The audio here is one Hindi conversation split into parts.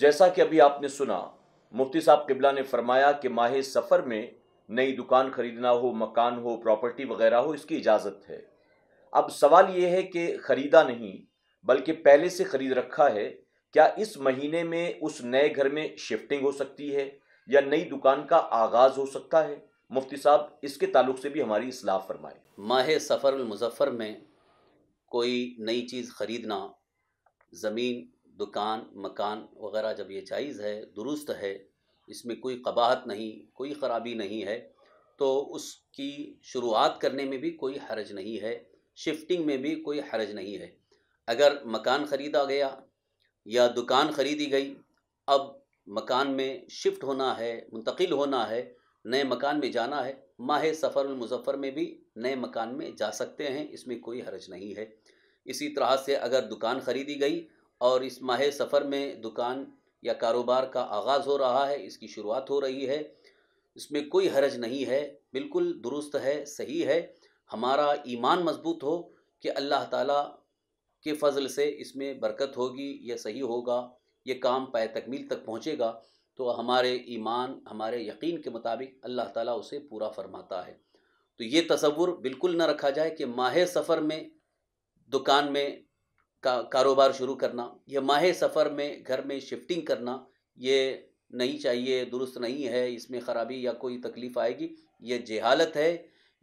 जैसा कि अभी आपने सुना मुफ्ती साहब किबला ने फरमाया कि माह सफ़र में नई दुकान खरीदना हो मकान हो प्रॉपर्टी वगैरह हो इसकी इजाज़त है अब सवाल ये है कि ख़रीदा नहीं बल्कि पहले से ख़रीद रखा है क्या इस महीने में उस नए घर में शिफ्टिंग हो सकती है या नई दुकान का आगाज़ हो सकता है मुफ्ती साहब इसके ताल्लुक से भी हमारी असलाह फरमाए माह सफ़र मुजफ़र में कोई नई चीज़ ख़रीदना ज़मीन दुकान मकान वगैरह जब ये जायज़ है दुरुस्त है इसमें कोई कबाहत नहीं कोई ख़राबी नहीं है तो उसकी शुरुआत करने में भी कोई हर्ज नहीं है शिफ्टिंग में भी कोई हर्ज नहीं है अगर मकान ख़रीदा गया या दुकान ख़रीदी गई अब मकान में शिफ्ट होना है मुंतकिल होना है नए मकान में जाना है माह सफ़र मुजफ़र में भी नए मकान में जा सकते हैं इसमें कोई हर्ज नहीं है इसी तरह से अगर दुकान ख़रीदी गई और इस माह सफ़र में दुकान या कारोबार का आगाज़ हो रहा है इसकी शुरुआत हो रही है इसमें कोई हरज नहीं है बिल्कुल दुरुस्त है सही है हमारा ईमान मजबूत हो कि अल्लाह ताला के फजल से इसमें बरकत होगी यह सही होगा ये काम पाए तकमील तक पहुँचेगा तो हमारे ईमान हमारे यकीन के मुताबिक अल्लाह ताला उसे पूरा फरमाता है तो ये तस्वुर बिल्कुल न रखा जाए कि माह सफ़र में दुकान में का कारोबार शुरू करना यह माह सफ़र में घर में शिफ्टिंग करना ये नहीं चाहिए दुरुस्त नहीं है इसमें ख़राबी या कोई तकलीफ़ आएगी ये जहालत है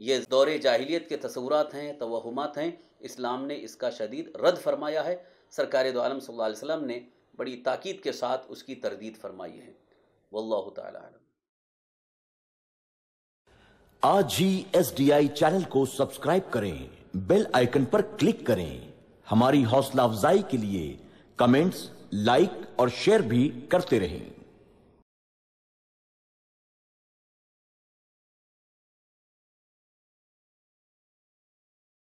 ये दौर जाहिलियत के तस्वूरत हैं तोहमत हैं इस्लाम ने इसका शदीद रद्द फरमाया है सरकार दोम सल्लाम ने बड़ी ताक़द के साथ उसकी तरदीद फरमाई है वल्ल तम आज ही एस डी आई चैनल को सब्सक्राइब करें बेल आइकन पर क्लिक करें हमारी हौसला अफजाई के लिए कमेंट्स लाइक और शेयर भी करते रहें